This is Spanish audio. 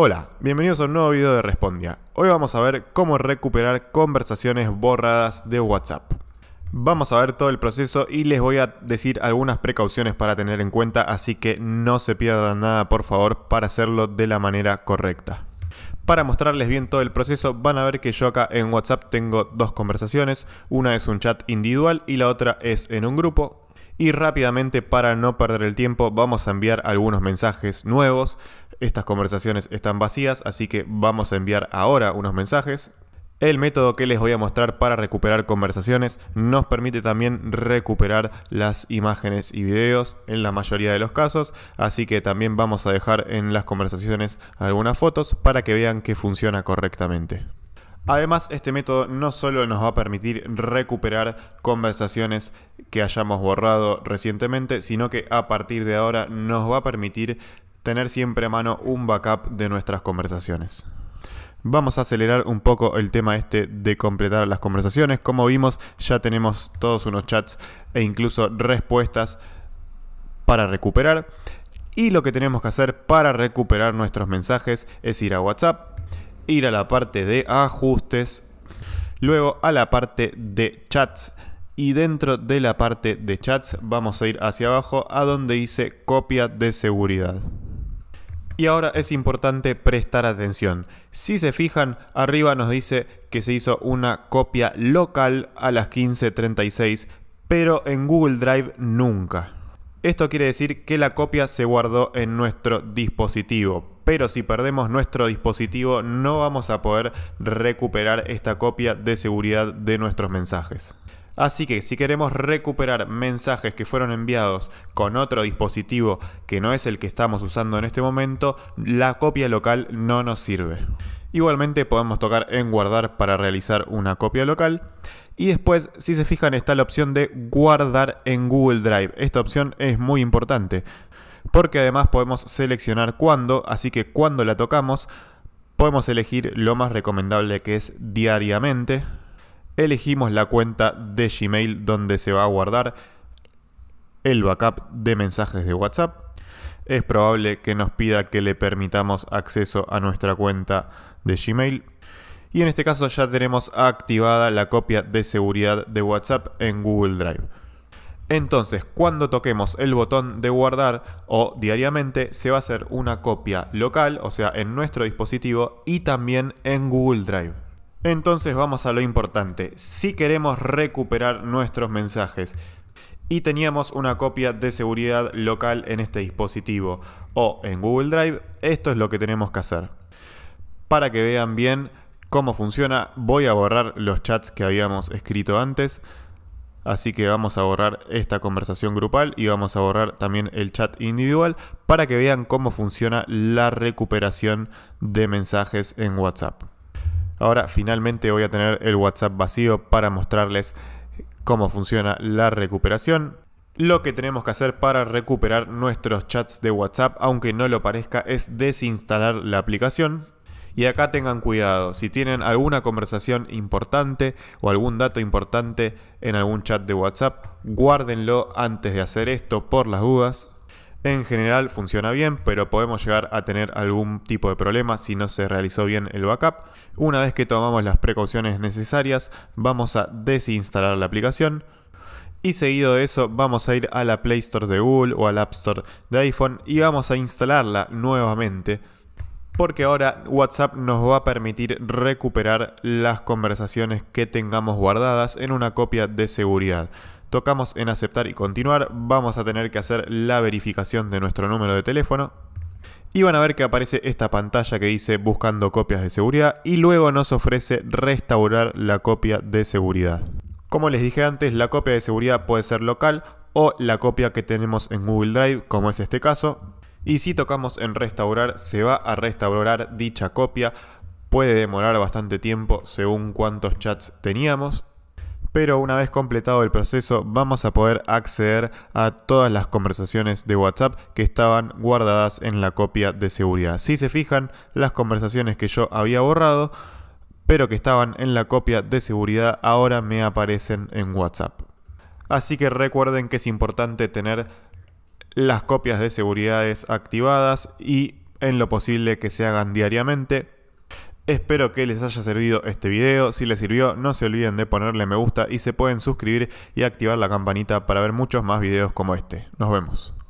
Hola, bienvenidos a un nuevo video de Respondia. Hoy vamos a ver cómo recuperar conversaciones borradas de WhatsApp. Vamos a ver todo el proceso y les voy a decir algunas precauciones para tener en cuenta, así que no se pierdan nada por favor para hacerlo de la manera correcta. Para mostrarles bien todo el proceso van a ver que yo acá en WhatsApp tengo dos conversaciones, una es un chat individual y la otra es en un grupo. Y rápidamente para no perder el tiempo vamos a enviar algunos mensajes nuevos estas conversaciones están vacías, así que vamos a enviar ahora unos mensajes. El método que les voy a mostrar para recuperar conversaciones nos permite también recuperar las imágenes y videos en la mayoría de los casos, así que también vamos a dejar en las conversaciones algunas fotos para que vean que funciona correctamente. Además, este método no solo nos va a permitir recuperar conversaciones que hayamos borrado recientemente, sino que a partir de ahora nos va a permitir tener siempre a mano un backup de nuestras conversaciones. Vamos a acelerar un poco el tema este de completar las conversaciones. Como vimos, ya tenemos todos unos chats e incluso respuestas para recuperar. Y lo que tenemos que hacer para recuperar nuestros mensajes es ir a WhatsApp, ir a la parte de ajustes, luego a la parte de chats y dentro de la parte de chats vamos a ir hacia abajo a donde dice copia de seguridad. Y ahora es importante prestar atención. Si se fijan, arriba nos dice que se hizo una copia local a las 15.36, pero en Google Drive nunca. Esto quiere decir que la copia se guardó en nuestro dispositivo, pero si perdemos nuestro dispositivo no vamos a poder recuperar esta copia de seguridad de nuestros mensajes. Así que si queremos recuperar mensajes que fueron enviados con otro dispositivo que no es el que estamos usando en este momento, la copia local no nos sirve. Igualmente podemos tocar en guardar para realizar una copia local. Y después, si se fijan, está la opción de guardar en Google Drive. Esta opción es muy importante porque además podemos seleccionar cuándo, así que cuando la tocamos podemos elegir lo más recomendable que es diariamente, elegimos la cuenta de Gmail donde se va a guardar el backup de mensajes de WhatsApp. Es probable que nos pida que le permitamos acceso a nuestra cuenta de Gmail. Y en este caso ya tenemos activada la copia de seguridad de WhatsApp en Google Drive. Entonces, cuando toquemos el botón de guardar o diariamente, se va a hacer una copia local, o sea, en nuestro dispositivo y también en Google Drive. Entonces vamos a lo importante. Si queremos recuperar nuestros mensajes y teníamos una copia de seguridad local en este dispositivo o en Google Drive, esto es lo que tenemos que hacer. Para que vean bien cómo funciona, voy a borrar los chats que habíamos escrito antes. Así que vamos a borrar esta conversación grupal y vamos a borrar también el chat individual para que vean cómo funciona la recuperación de mensajes en WhatsApp. Ahora finalmente voy a tener el WhatsApp vacío para mostrarles cómo funciona la recuperación. Lo que tenemos que hacer para recuperar nuestros chats de WhatsApp, aunque no lo parezca, es desinstalar la aplicación. Y acá tengan cuidado, si tienen alguna conversación importante o algún dato importante en algún chat de WhatsApp, guárdenlo antes de hacer esto por las dudas. En general funciona bien, pero podemos llegar a tener algún tipo de problema si no se realizó bien el backup. Una vez que tomamos las precauciones necesarias, vamos a desinstalar la aplicación. Y seguido de eso vamos a ir a la Play Store de Google o al App Store de iPhone y vamos a instalarla nuevamente porque ahora WhatsApp nos va a permitir recuperar las conversaciones que tengamos guardadas en una copia de seguridad. Tocamos en aceptar y continuar, vamos a tener que hacer la verificación de nuestro número de teléfono, y van a ver que aparece esta pantalla que dice buscando copias de seguridad y luego nos ofrece restaurar la copia de seguridad. Como les dije antes, la copia de seguridad puede ser local o la copia que tenemos en Google Drive, como es este caso. Y si tocamos en restaurar, se va a restaurar dicha copia. Puede demorar bastante tiempo según cuántos chats teníamos pero una vez completado el proceso vamos a poder acceder a todas las conversaciones de WhatsApp que estaban guardadas en la copia de seguridad. Si se fijan, las conversaciones que yo había borrado, pero que estaban en la copia de seguridad, ahora me aparecen en WhatsApp. Así que recuerden que es importante tener las copias de seguridades activadas y en lo posible que se hagan diariamente Espero que les haya servido este video, si les sirvió no se olviden de ponerle me gusta y se pueden suscribir y activar la campanita para ver muchos más videos como este. Nos vemos.